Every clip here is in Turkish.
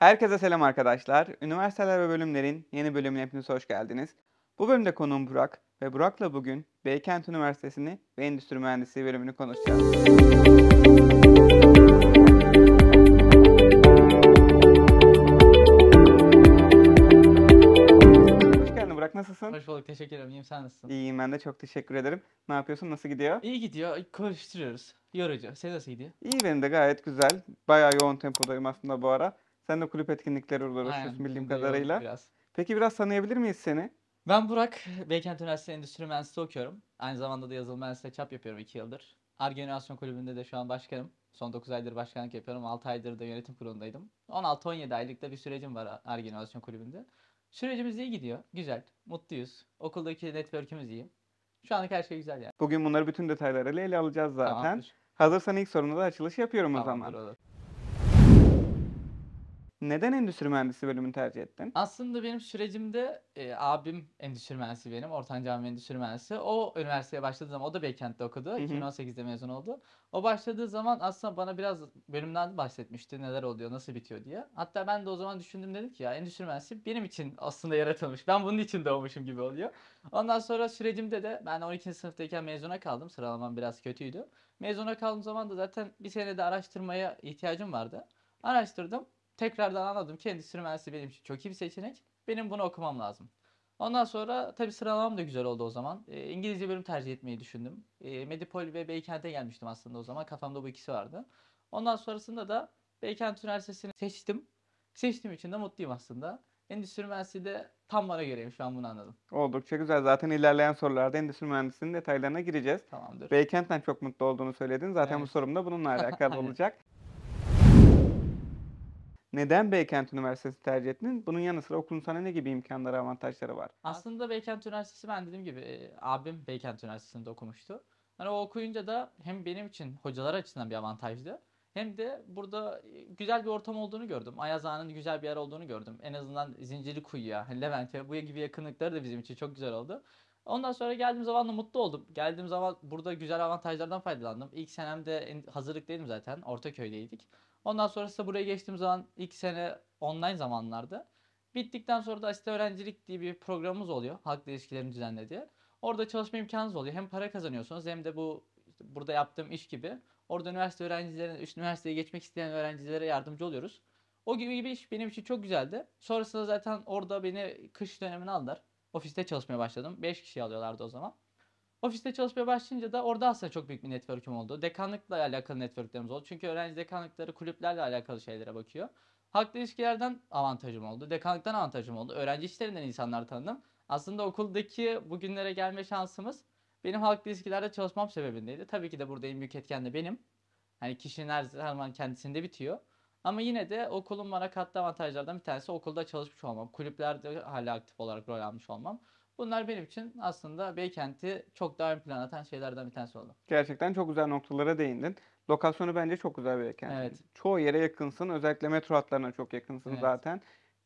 Herkese selam arkadaşlar. Üniversiteler ve bölümlerin yeni bölümüne hepiniz hoş geldiniz. Bu bölümde konuğum Burak ve Burak'la bugün Beykent Üniversitesi'ni ve Endüstri Mühendisliği bölümünü konuşacağız. Hoş geldin Burak nasılsın? Hoş bulduk teşekkür ederim. İyiyim sen nasılsın? İyiyim ben de çok teşekkür ederim. Ne yapıyorsun? Nasıl gidiyor? İyi gidiyor. Karıştırıyoruz. Yorucu. Sen nasıl gidiyor? İyi benim de gayet güzel. Bayağı yoğun tempodayım aslında bu ara. Sen de kulüp etkinlikleri uğraşıyorsun Aynen. bildiğim kadarıyla. Biraz. Peki biraz tanıyabilir miyiz seni? Ben Burak. Beykent Üniversitesi Endüstri Mühendisliği okuyorum. Aynı zamanda da yazılım mühendisliği çap yapıyorum 2 yıldır. Arge Inovasyon Kulübü'nde de şu an başkanım. Son 9 aydır başkanlık yapıyorum. 6 aydır da yönetim kurulundaydım. 16-17 aylık da bir sürecim var Arge Inovasyon Kulübü'nde. Sürecimiz iyi gidiyor. Güzel. Mutluyuz. Okuldaki network'ümüz iyi. Şu anlık her şey güzel yani. Bugün bunları bütün detaylarıyla ele alacağız zaten. Tamamdır. Hazırsan ilk sorumda da açılış yapıyorum o zaman. olur. Neden endüstri mühendisi bölümünü tercih ettin? Aslında benim sürecimde e, abim endüstri mühendisi benim. Ortanca abim endüstri mühendisi. O üniversiteye başladığı zaman o da Beykent'te okudu. Hı hı. 2018'de mezun oldu. O başladığı zaman aslında bana biraz bölümden bahsetmişti. Neler oluyor, nasıl bitiyor diye. Hatta ben de o zaman düşündüm dedim ki ya endüstri mühendisi benim için aslında yaratılmış. Ben bunun için doğmuşum gibi oluyor. Ondan sonra sürecimde de ben 12. sınıftayken mezuna kaldım. Sıralamam biraz kötüydü. Mezuna kaldığım zaman da zaten bir senede araştırmaya ihtiyacım vardı. Araştırdım tekrardan anladım. Kendi sürmensi benim için çok iyi bir seçenek. Benim bunu okumam lazım. Ondan sonra tabii sıralamam da güzel oldu o zaman. E, İngilizce bölüm tercih etmeyi düşündüm. E, Medipol ve Beykent'e gelmiştim aslında o zaman. Kafamda bu ikisi vardı. Ondan sonrasında da Beykent Üniversitesi'ni seçtim. Seçtiğim için de mutluyum aslında. Endüstri mühendisliği de tam bana göreyim şu an bunu anladım. Oldukça güzel. Zaten ilerleyen sorularda endüstri mühendisliğinin detaylarına gireceğiz. Tamamdır. Beykent'ten çok mutlu olduğunu söyledin. Zaten evet. bu sorum da bununla alakalı olacak. Neden Beykent Üniversitesi tercih ettin? Bunun yanı sıra okulun sana ne gibi imkanları, avantajları var? Aslında Beykent Üniversitesi ben dediğim gibi e, abim Beykent Üniversitesi'nde okumuştu. Hani o okuyunca da hem benim için hocalar açısından bir avantajdı. Hem de burada e, güzel bir ortam olduğunu gördüm. Ayaz güzel bir yer olduğunu gördüm. En azından Zincirlikuyu'ya, hani Levent'e bu gibi yakınlıkları da bizim için çok güzel oldu. Ondan sonra geldiğim zaman da mutlu oldum. Geldiğim zaman burada güzel avantajlardan faydalandım. İlk senemde hazırlıktaydım zaten. Ortaköy'deydik. Ondan sonrası buraya geçtiğim zaman ilk sene online zamanlardı. Bittikten sonra da asistan öğrencilik diye bir programımız oluyor. Halkla ilişkilerini düzenlediği. Orada çalışma imkanınız oluyor. Hem para kazanıyorsunuz hem de bu işte burada yaptığım iş gibi. Orada üniversite öğrencilerine, üst üniversiteye geçmek isteyen öğrencilere yardımcı oluyoruz. O gibi bir iş benim için çok güzeldi. Sonrasında zaten orada beni kış dönemine aldılar. Ofiste çalışmaya başladım. 5 kişi alıyorlardı o zaman. Ofiste çalışmaya başlayınca da orada aslında çok büyük bir network'üm oldu. Dekanlıkla alakalı network'lerimiz oldu. Çünkü öğrenci dekanlıkları kulüplerle alakalı şeylere bakıyor. Halkla ilişkilerden avantajım oldu. Dekanlıktan avantajım oldu. Öğrenci işlerinden insanlar tanıdım. Aslında okuldaki bugünlere gelme şansımız benim halkla ilişkilerde çalışmam sebebindeydi. Tabii ki de burada en büyük etken de benim. Hani kişinin her zaman kendisinde bitiyor. Ama yine de okulun bana kattığı avantajlardan bir tanesi okulda çalışmış olmam. Kulüplerde hala aktif olarak rol almış olmam. Bunlar benim için aslında Beykent'i çok daha ön plana atan şeylerden bir tanesi oldu. Gerçekten çok güzel noktalara değindin. Lokasyonu bence çok güzel Beykent. Evet. Çoğu yere yakınsın. Özellikle metro hatlarına çok yakınsın evet. zaten.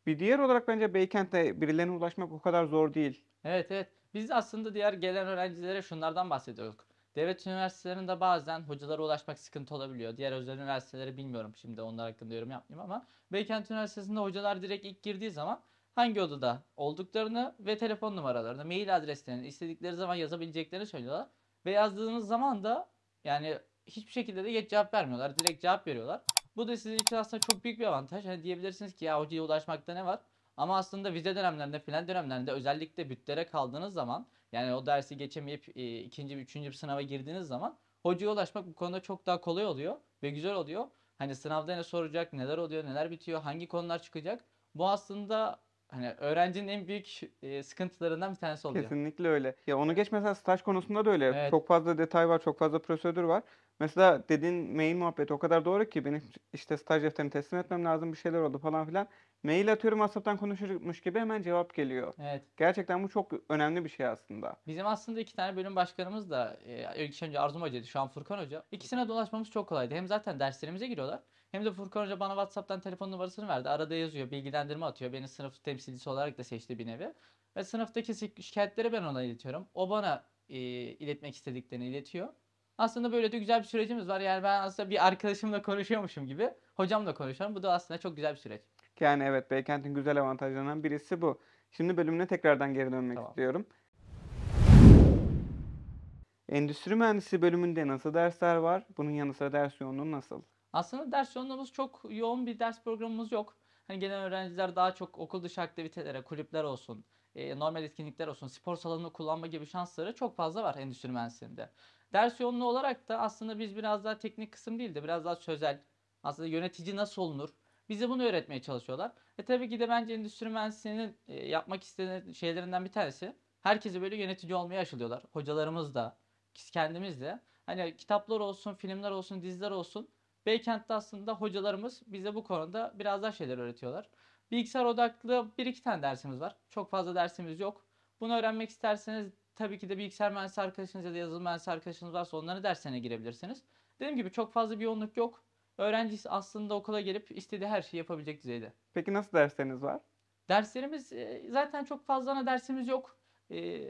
Bir diğer olarak bence Beykent'te birilerine ulaşmak o kadar zor değil. Evet evet. Biz aslında diğer gelen öğrencilere şunlardan bahsediyorduk. Devlet üniversitelerinde bazen hocalara ulaşmak sıkıntı olabiliyor. Diğer özel üniversiteleri bilmiyorum şimdi onlar hakkında yorum yapmayayım ama Beykent Üniversitesi'nde hocalar direkt ilk girdiği zaman hangi odada olduklarını ve telefon numaralarını, mail adreslerini istedikleri zaman yazabileceklerini söylüyorlar. Ve yazdığınız zaman da yani hiçbir şekilde de geç cevap vermiyorlar. Direkt cevap veriyorlar. Bu da sizin için aslında çok büyük bir avantaj. Hani diyebilirsiniz ki ya hocaya ulaşmakta ne var? Ama aslında vize dönemlerinde filan dönemlerinde özellikle bütlere kaldığınız zaman yani o dersi geçemeyip e, ikinci, üçüncü bir sınava girdiğiniz zaman hocaya ulaşmak bu konuda çok daha kolay oluyor ve güzel oluyor. Hani sınavda ne soracak, neler oluyor, neler bitiyor, hangi konular çıkacak. Bu aslında hani öğrencinin en büyük e, sıkıntılarından bir tanesi oluyor. Kesinlikle öyle. Ya onu geç mesela staj konusunda da öyle. Evet. Çok fazla detay var, çok fazla prosedür var. Mesela dediğin mail muhabbeti o kadar doğru ki benim işte staj defterimi teslim etmem lazım bir şeyler oldu falan filan. Mail atıyorum WhatsApp'tan konuşurmuş gibi hemen cevap geliyor. Evet. Gerçekten bu çok önemli bir şey aslında. Bizim aslında iki tane bölüm başkanımız da e, ilk önce Arzum Hoca'ydı şu an Furkan Hoca. İkisine dolaşmamız çok kolaydı. Hem zaten derslerimize giriyorlar. Hem de Furkan Hoca bana WhatsApp'tan telefon numarasını verdi. Arada yazıyor, bilgilendirme atıyor. Beni sınıf temsilcisi olarak da seçti bir nevi. Ve sınıftaki şikayetleri ben ona iletiyorum. O bana e, iletmek istediklerini iletiyor. Aslında böyle de güzel bir sürecimiz var. Yani ben aslında bir arkadaşımla konuşuyormuşum gibi hocamla konuşuyorum. Bu da aslında çok güzel bir süreç. Yani evet Beykent'in güzel avantajlarından birisi bu. Şimdi bölümüne tekrardan geri dönmek tamam. istiyorum. Endüstri mühendisi bölümünde nasıl dersler var? Bunun yanı sıra ders yoğunluğu nasıl? Aslında ders yoğunluğumuz çok yoğun bir ders programımız yok. Hani gelen öğrenciler daha çok okul dışı aktivitelere, kulüpler olsun, e, normal etkinlikler olsun, spor salonunu kullanma gibi şansları çok fazla var endüstri mühendisliğinde. Ders yoğunluğu olarak da aslında biz biraz daha teknik kısım değil de biraz daha sözel, aslında yönetici nasıl olunur, bize bunu öğretmeye çalışıyorlar. E tabii ki de bence endüstri mühendisliğinin e, yapmak istenen şeylerinden bir tanesi. Herkesi böyle yönetici olmaya aşılıyorlar. Hocalarımız da, kendimiz de. Hani kitaplar olsun, filmler olsun, diziler olsun Beykent'te aslında hocalarımız bize bu konuda biraz daha şeyler öğretiyorlar. Bilgisayar odaklı bir iki tane dersimiz var. Çok fazla dersimiz yok. Bunu öğrenmek isterseniz tabii ki de bilgisayar mühendisi arkadaşınız ya da yazılım mühendisi arkadaşınız varsa onların dersine girebilirsiniz. Dediğim gibi çok fazla bir yoğunluk yok. Öğrenci aslında okula gelip istediği her şeyi yapabilecek düzeyde. Peki nasıl dersleriniz var? Derslerimiz e, zaten çok fazla ana dersimiz yok e,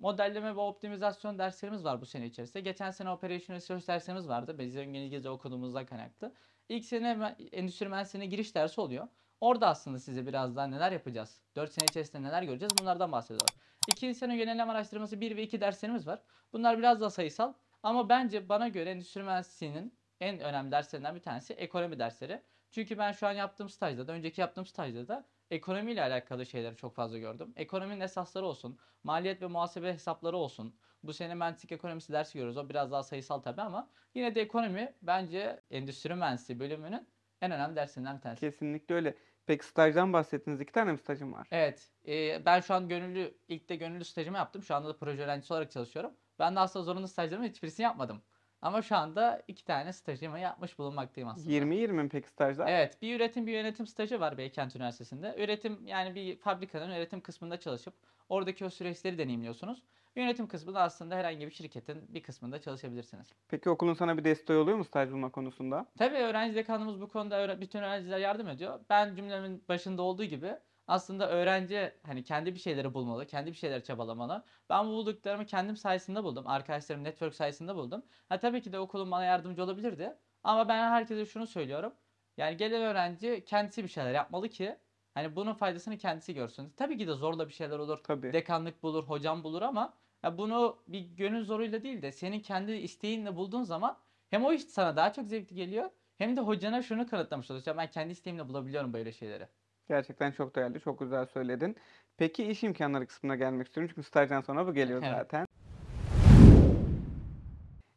modelleme ve optimizasyon derslerimiz var bu sene içerisinde. Geçen sene Operation Research derslerimiz vardı. Biz İngilizce okuduğumuzda kaynaklı. İlk sene endüstri mühendisliğine giriş dersi oluyor. Orada aslında size biraz daha neler yapacağız, 4 sene içerisinde neler göreceğiz bunlardan bahsediyorlar. İkinci sene yönelem araştırması 1 ve 2 derslerimiz var. Bunlar biraz daha sayısal ama bence bana göre endüstri mühendisliğinin en önemli derslerinden bir tanesi ekonomi dersleri. Çünkü ben şu an yaptığım stajda da önceki yaptığım stajda da ekonomiyle alakalı şeyleri çok fazla gördüm. Ekonominin esasları olsun, maliyet ve muhasebe hesapları olsun. Bu sene mühendislik ekonomisi dersi görüyoruz. O biraz daha sayısal tabii ama yine de ekonomi bence endüstri mühendisliği bölümünün en önemli dersinden bir tanesi. Kesinlikle öyle. Peki stajdan bahsettiniz. İki tane mi stajım var? Evet. E, ben şu an gönüllü, ilk de gönüllü stajımı yaptım. Şu anda da proje öğrencisi olarak çalışıyorum. Ben de aslında zorunlu stajlarımın hiçbirisini yapmadım. Ama şu anda iki tane stajımı yapmış bulunmaktayım aslında. 20-20 mi peki stajlar? Evet. Bir üretim bir yönetim stajı var Beykent Üniversitesi'nde. Üretim yani bir fabrikanın üretim kısmında çalışıp oradaki o süreçleri deneyimliyorsunuz. Yönetim kısmında aslında herhangi bir şirketin bir kısmında çalışabilirsiniz. Peki okulun sana bir desteği oluyor mu staj bulma konusunda? Tabii öğrenci dekanımız bu konuda bütün öğrenciler yardım ediyor. Ben cümlemin başında olduğu gibi aslında öğrenci hani kendi bir şeyleri bulmalı, kendi bir şeyler çabalamalı. Ben bu bulduklarımı kendim sayesinde buldum. Arkadaşlarım network sayesinde buldum. Ha tabii ki de okulum bana yardımcı olabilirdi. Ama ben herkese şunu söylüyorum. Yani gelen öğrenci kendisi bir şeyler yapmalı ki hani bunun faydasını kendisi görsün. Tabii ki de zorla bir şeyler olur. Tabii. Dekanlık bulur, hocam bulur ama ya bunu bir gönül zoruyla değil de senin kendi isteğinle bulduğun zaman hem o iş sana daha çok zevkli geliyor hem de hocana şunu kanıtlamış oluyorsun. Ben kendi isteğimle bulabiliyorum böyle şeyleri. Gerçekten çok değerli, çok güzel söyledin. Peki iş imkanları kısmına gelmek istiyorum çünkü stajdan sonra bu geliyor evet. zaten.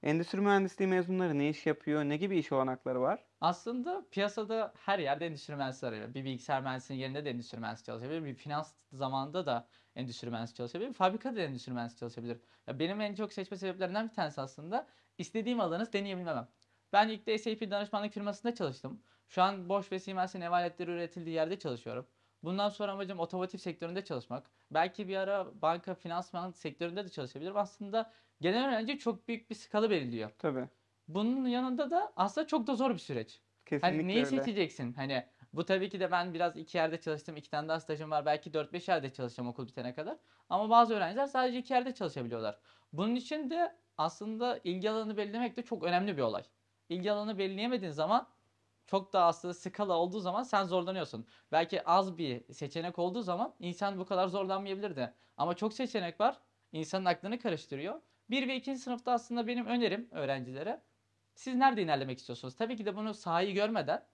Endüstri mühendisliği mezunları ne iş yapıyor? Ne gibi iş olanakları var? Aslında piyasada her yerde endüstri mühendisi arıyor. Bir bilgisayar mühendisinin yerinde de endüstri mühendisi çalışabilir. Bir finans zamanında da endüstri mühendisi çalışabilir. Bir fabrikada da endüstri mühendisi çalışabilir. benim en çok seçme sebeplerinden bir tanesi aslında istediğim alanı deneyebilmem. Ben ilk de SAP danışmanlık firmasında çalıştım. Şu an Bosch ve Siemens'in emanetleri üretildiği yerde çalışıyorum. Bundan sonra amacım otomotiv sektöründe çalışmak. Belki bir ara banka, finansman sektöründe de çalışabilirim. Aslında genel öğrenci çok büyük bir skalı belirliyor. Tabii. Bunun yanında da aslında çok da zor bir süreç. Hani Kesinlikle hani neyi öyle. seçeceksin? Hani bu tabii ki de ben biraz iki yerde çalıştım. iki tane daha stajım var. Belki 4-5 yerde çalışacağım okul bitene kadar. Ama bazı öğrenciler sadece iki yerde çalışabiliyorlar. Bunun için de aslında ilgi alanını belirlemek de çok önemli bir olay ilgi alanı belirleyemediğin zaman çok daha aslında skala olduğu zaman sen zorlanıyorsun. Belki az bir seçenek olduğu zaman insan bu kadar zorlanmayabilirdi. Ama çok seçenek var. İnsanın aklını karıştırıyor. Bir ve ikinci sınıfta aslında benim önerim öğrencilere. Siz nerede ilerlemek istiyorsunuz? Tabii ki de bunu sahayı görmeden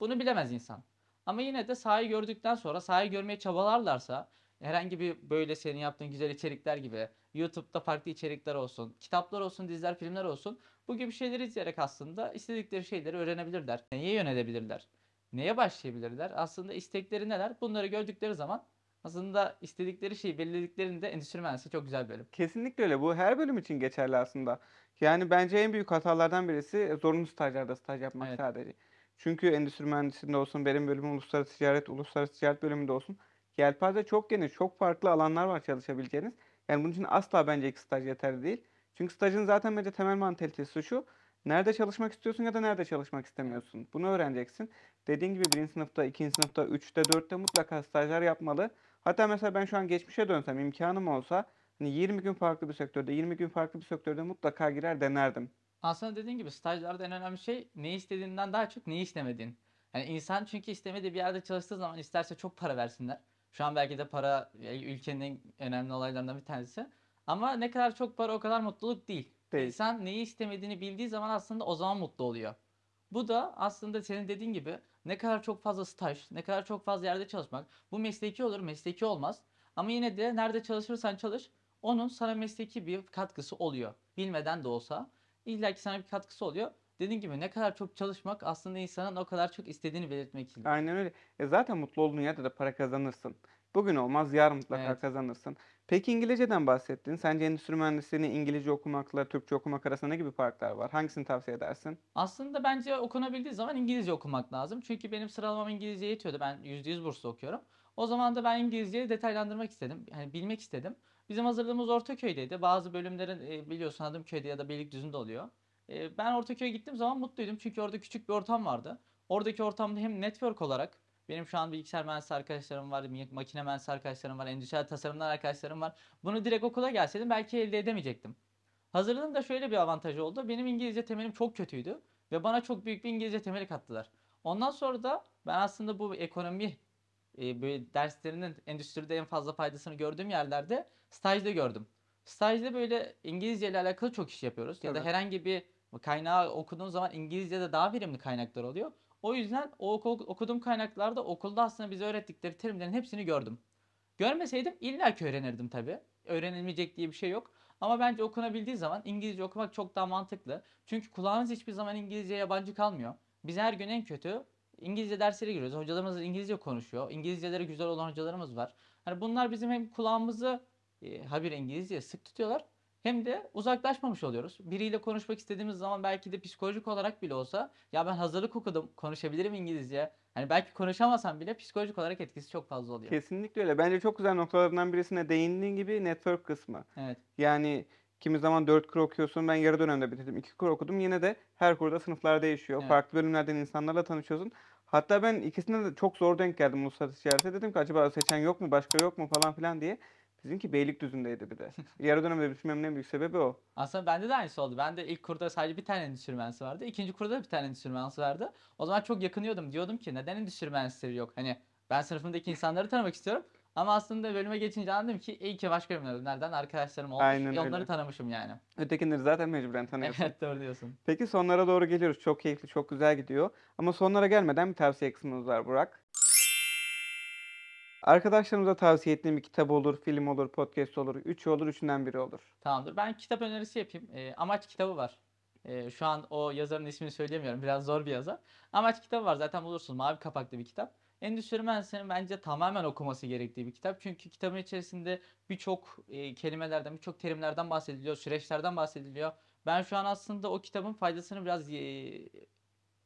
bunu bilemez insan. Ama yine de sahayı gördükten sonra sahayı görmeye çabalarlarsa herhangi bir böyle senin yaptığın güzel içerikler gibi YouTube'da farklı içerikler olsun, kitaplar olsun, diziler, filmler olsun. Bu gibi şeyleri izleyerek aslında istedikleri şeyleri öğrenebilirler. Neye yönedebilirler? Neye başlayabilirler? Aslında istekleri neler? Bunları gördükleri zaman aslında istedikleri şeyi belirlediklerinde endüstri mühendisliği çok güzel bir bölüm. Kesinlikle öyle. Bu her bölüm için geçerli aslında. Yani bence en büyük hatalardan birisi zorunlu stajlarda staj yapmak evet. sadece. Çünkü endüstri mühendisliğinde olsun, benim bölümüm uluslararası ticaret, uluslararası ticaret bölümünde olsun. Yelpaze çok geniş, çok farklı alanlar var çalışabileceğiniz. Yani bunun için asla bence ilk staj yeterli değil. Çünkü stajın zaten bence temel mantalitesi şu. Nerede çalışmak istiyorsun ya da nerede çalışmak istemiyorsun. Bunu öğreneceksin. Dediğin gibi birinci sınıfta, ikinci sınıfta, üçte, dörtte mutlaka stajlar yapmalı. Hatta mesela ben şu an geçmişe dönsem, imkanım olsa hani 20 gün farklı bir sektörde, 20 gün farklı bir sektörde mutlaka girer denerdim. Aslında dediğin gibi stajlarda en önemli şey ne istediğinden daha çok ne istemediğin. Yani insan çünkü istemediği bir yerde çalıştığı zaman isterse çok para versinler. Şu an belki de para e, ülkenin önemli olaylarından bir tanesi. Ama ne kadar çok para o kadar mutluluk değil. değil. İnsan neyi istemediğini bildiği zaman aslında o zaman mutlu oluyor. Bu da aslında senin dediğin gibi ne kadar çok fazla staj, ne kadar çok fazla yerde çalışmak. Bu mesleki olur, mesleki olmaz. Ama yine de nerede çalışırsan çalış, onun sana mesleki bir katkısı oluyor. Bilmeden de olsa illa ki sana bir katkısı oluyor dediğim gibi ne kadar çok çalışmak aslında insanın o kadar çok istediğini belirtmek için. Aynen öyle. E zaten mutlu olduğun yerde de para kazanırsın. Bugün olmaz yarın mutlaka Evet. kazanırsın. Peki İngilizceden bahsettin. Sence endüstri mühendisliğini İngilizce okumakla Türkçe okumak arasında ne gibi farklar var? Hangisini tavsiye edersin? Aslında bence okunabildiği zaman İngilizce okumak lazım. Çünkü benim sıralamam İngilizce yetiyordu. Ben %100 burslu okuyorum. O zaman da ben İngilizceyi detaylandırmak istedim. Yani bilmek istedim. Bizim hazırlığımız Ortaköy'deydi. Bazı bölümlerin e, biliyorsun biliyorsun köyde ya da Beylikdüzü'nde oluyor. E, ben Ortaköy'e gittiğim zaman mutluydum çünkü orada küçük bir ortam vardı. Oradaki ortamda hem network olarak benim şu an bilgisayar mühendisi arkadaşlarım var, makine mühendisi arkadaşlarım var, endüstriyel tasarımlar arkadaşlarım var. Bunu direkt okula gelseydim belki elde edemeyecektim. Hazırlığım da şöyle bir avantajı oldu. Benim İngilizce temelim çok kötüydü ve bana çok büyük bir İngilizce temeli kattılar. Ondan sonra da ben aslında bu ekonomi e, böyle derslerinin endüstride en fazla faydasını gördüğüm yerlerde stajda gördüm. Stajda böyle İngilizce ile alakalı çok iş yapıyoruz evet. ya da herhangi bir Kaynağı okuduğun zaman İngilizce'de daha verimli kaynaklar oluyor. O yüzden o okuduğum kaynaklarda okulda aslında bize öğrettikleri terimlerin hepsini gördüm. Görmeseydim illa ki öğrenirdim tabii. Öğrenilmeyecek diye bir şey yok. Ama bence okunabildiği zaman İngilizce okumak çok daha mantıklı. Çünkü kulağınız hiçbir zaman İngilizceye yabancı kalmıyor. Biz her gün en kötü İngilizce dersleri giriyoruz. Hocalarımız İngilizce konuşuyor. İngilizceleri güzel olan hocalarımız var. Hani bunlar bizim hem kulağımızı e, ha İngilizce sık tutuyorlar hem de uzaklaşmamış oluyoruz. Biriyle konuşmak istediğimiz zaman belki de psikolojik olarak bile olsa ya ben hazırlık okudum konuşabilirim İngilizce. Hani belki konuşamasam bile psikolojik olarak etkisi çok fazla oluyor. Kesinlikle öyle. Bence çok güzel noktalarından birisine değindiğin gibi network kısmı. Evet. Yani kimi zaman 4 kuru okuyorsun. Ben yarı dönemde bitirdim. 2 kuru okudum. Yine de her kurda sınıflar değişiyor. Evet. Farklı bölümlerden insanlarla tanışıyorsun. Hatta ben ikisine de çok zor denk geldim uluslararası ticarete. Dedim ki acaba seçen yok mu başka yok mu falan filan diye. Sizinki Beylikdüzü'ndeydi bir de. Yarı dönemde düşmemin en büyük sebebi o. Aslında bende de aynısı oldu. Ben de ilk kurda sadece bir tane endüstri mühendisi vardı. İkinci kurda da bir tane endüstri mühendisi vardı. O zaman çok yakınıyordum. Diyordum ki neden endüstri mühendisleri yok? Hani ben sınıfımdaki insanları tanımak istiyorum. Ama aslında bölüme geçince anladım ki iyi ki başka bölümlerden arkadaşlarım olmuş. Aynen e, onları tanımışım yani. Ötekileri zaten mecburen tanıyorsun. evet doğru diyorsun. Peki sonlara doğru geliyoruz. Çok keyifli, çok güzel gidiyor. Ama sonlara gelmeden bir tavsiye kısmımız var Burak. Arkadaşlarımıza tavsiye ettiğim bir kitap olur, film olur, podcast olur. Üçü olur, üçünden biri olur. Tamamdır. Ben kitap önerisi yapayım. E, Amaç kitabı var. E, şu an o yazarın ismini söyleyemiyorum. Biraz zor bir yazar. Amaç kitabı var. Zaten bulursunuz. Mavi kapaklı bir kitap. Endüstri mühendisinin bence tamamen okuması gerektiği bir kitap. Çünkü kitabın içerisinde birçok e, kelimelerden, birçok terimlerden bahsediliyor, süreçlerden bahsediliyor. Ben şu an aslında o kitabın faydasını biraz e,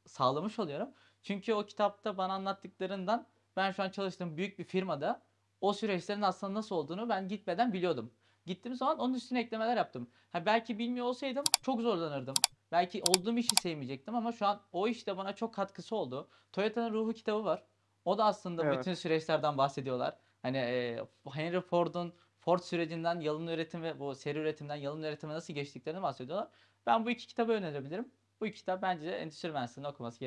sağlamış oluyorum. Çünkü o kitapta bana anlattıklarından ben şu an çalıştığım büyük bir firmada o süreçlerin aslında nasıl olduğunu ben gitmeden biliyordum. Gittiğim zaman onun üstüne eklemeler yaptım. Ha, belki bilmiyor olsaydım çok zorlanırdım. Belki olduğum işi sevmeyecektim ama şu an o işte bana çok katkısı oldu. Toyota'nın ruhu kitabı var. O da aslında evet. bütün süreçlerden bahsediyorlar. Hani e, Henry Ford'un Ford sürecinden yalın üretim ve bu seri üretimden yalın üretime nasıl geçtiklerini bahsediyorlar. Ben bu iki kitabı önerebilirim. Bu kitap bence endüstri mühendisliğinin okuması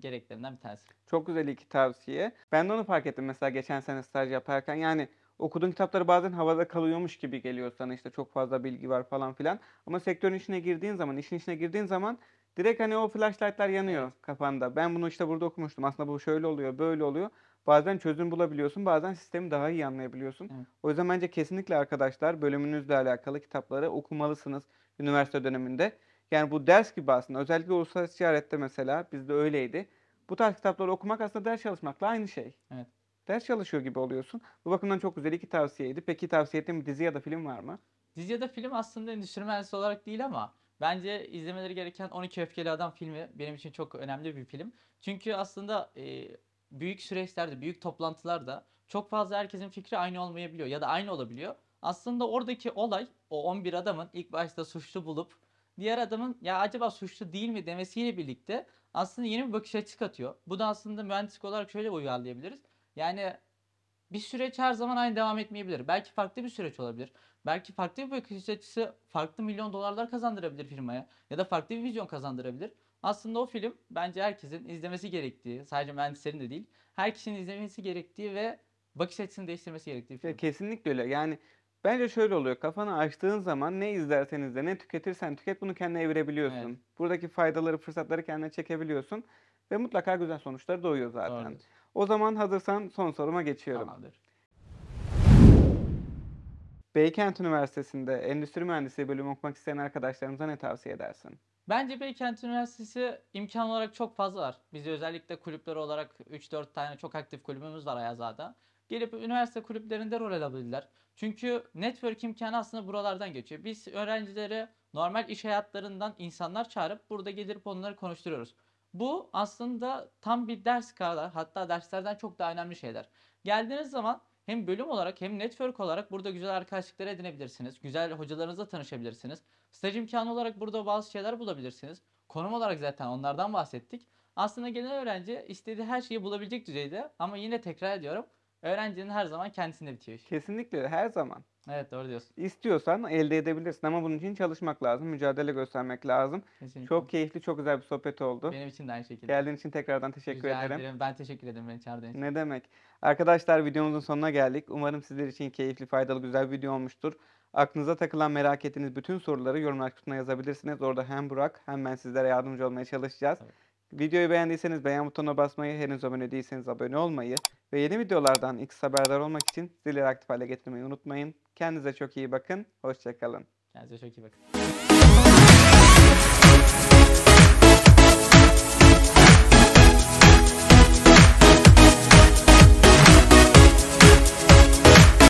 gereklerinden bir tanesi. Çok güzel iki tavsiye. Ben de onu fark ettim mesela geçen sene staj yaparken. Yani okuduğun kitapları bazen havada kalıyormuş gibi geliyor sana işte çok fazla bilgi var falan filan. Ama sektörün içine girdiğin zaman, işin içine girdiğin zaman direkt hani o flashlightlar yanıyor evet. kafanda. Ben bunu işte burada okumuştum. Aslında bu şöyle oluyor, böyle oluyor. Bazen çözüm bulabiliyorsun, bazen sistemi daha iyi anlayabiliyorsun. Evet. O yüzden bence kesinlikle arkadaşlar bölümünüzle alakalı kitapları okumalısınız üniversite döneminde. Yani bu ders gibi aslında. Özellikle uluslararası ticarette mesela bizde öyleydi. Bu tarz kitapları okumak aslında ders çalışmakla aynı şey. Evet. Ders çalışıyor gibi oluyorsun. Bu bakımdan çok güzel iki tavsiyeydi. Peki tavsiye ettiğin bir dizi ya da film var mı? Dizi ya da film aslında endüstri mühendisi olarak değil ama bence izlemeleri gereken 12 Öfkeli Adam filmi benim için çok önemli bir film. Çünkü aslında e, büyük süreçlerde, büyük toplantılarda çok fazla herkesin fikri aynı olmayabiliyor ya da aynı olabiliyor. Aslında oradaki olay o 11 adamın ilk başta suçlu bulup diğer adamın ya acaba suçlu değil mi demesiyle birlikte aslında yeni bir bakış açısı katıyor. Bu da aslında mühendislik olarak şöyle uyarlayabiliriz. Yani bir süreç her zaman aynı devam etmeyebilir. Belki farklı bir süreç olabilir. Belki farklı bir bakış açısı farklı milyon dolarlar kazandırabilir firmaya ya da farklı bir vizyon kazandırabilir. Aslında o film bence herkesin izlemesi gerektiği, sadece mühendislerin de değil, her kişinin izlemesi gerektiği ve bakış açısını değiştirmesi gerektiği bir film. Kesinlikle öyle. Yani Bence şöyle oluyor. Kafanı açtığın zaman ne izlerseniz de, ne tüketirsen tüket bunu kendine evirebiliyorsun. Evet. Buradaki faydaları, fırsatları kendine çekebiliyorsun. Ve mutlaka güzel sonuçlar doğuyor zaten. Doğrudur. O zaman hazırsan son soruma geçiyorum. Tamamdır. Beykent Üniversitesi'nde Endüstri Mühendisliği bölümü okumak isteyen arkadaşlarımıza ne tavsiye edersin? Bence Beykent Üniversitesi imkan olarak çok fazla var. Biz özellikle kulüpler olarak 3-4 tane çok aktif kulübümüz var Ayazağa'da gelip üniversite kulüplerinde rol alabilirler. Çünkü network imkanı aslında buralardan geçiyor. Biz öğrencileri normal iş hayatlarından insanlar çağırıp burada gelip onları konuşturuyoruz. Bu aslında tam bir ders kadar hatta derslerden çok daha önemli şeyler. Geldiğiniz zaman hem bölüm olarak hem network olarak burada güzel arkadaşlıklar edinebilirsiniz. Güzel hocalarınızla tanışabilirsiniz. Staj imkanı olarak burada bazı şeyler bulabilirsiniz. Konum olarak zaten onlardan bahsettik. Aslında gelen öğrenci istediği her şeyi bulabilecek düzeyde ama yine tekrar ediyorum öğrencinin her zaman kendisinde bitiyor iş. Kesinlikle her zaman. Evet doğru diyorsun. İstiyorsan elde edebilirsin ama bunun için çalışmak lazım, mücadele göstermek lazım. Kesinlikle. Çok keyifli, çok güzel bir sohbet oldu. Benim için de aynı şekilde. Geldiğin için tekrardan teşekkür Rica ederim. ederim. Ben teşekkür ederim beni çağırdığın için. Ne demek. Arkadaşlar videomuzun sonuna geldik. Umarım sizler için keyifli, faydalı, güzel bir video olmuştur. Aklınıza takılan merak ettiğiniz bütün soruları yorumlar kısmına yazabilirsiniz. Orada hem Burak hem ben sizlere yardımcı olmaya çalışacağız. Evet. Videoyu beğendiyseniz beğen butonuna basmayı, henüz abone değilseniz abone olmayı ve yeni videolardan ilk haberdar olmak için zilleri aktif hale getirmeyi unutmayın. Kendinize çok iyi bakın, hoşçakalın. Kendinize çok iyi bakın.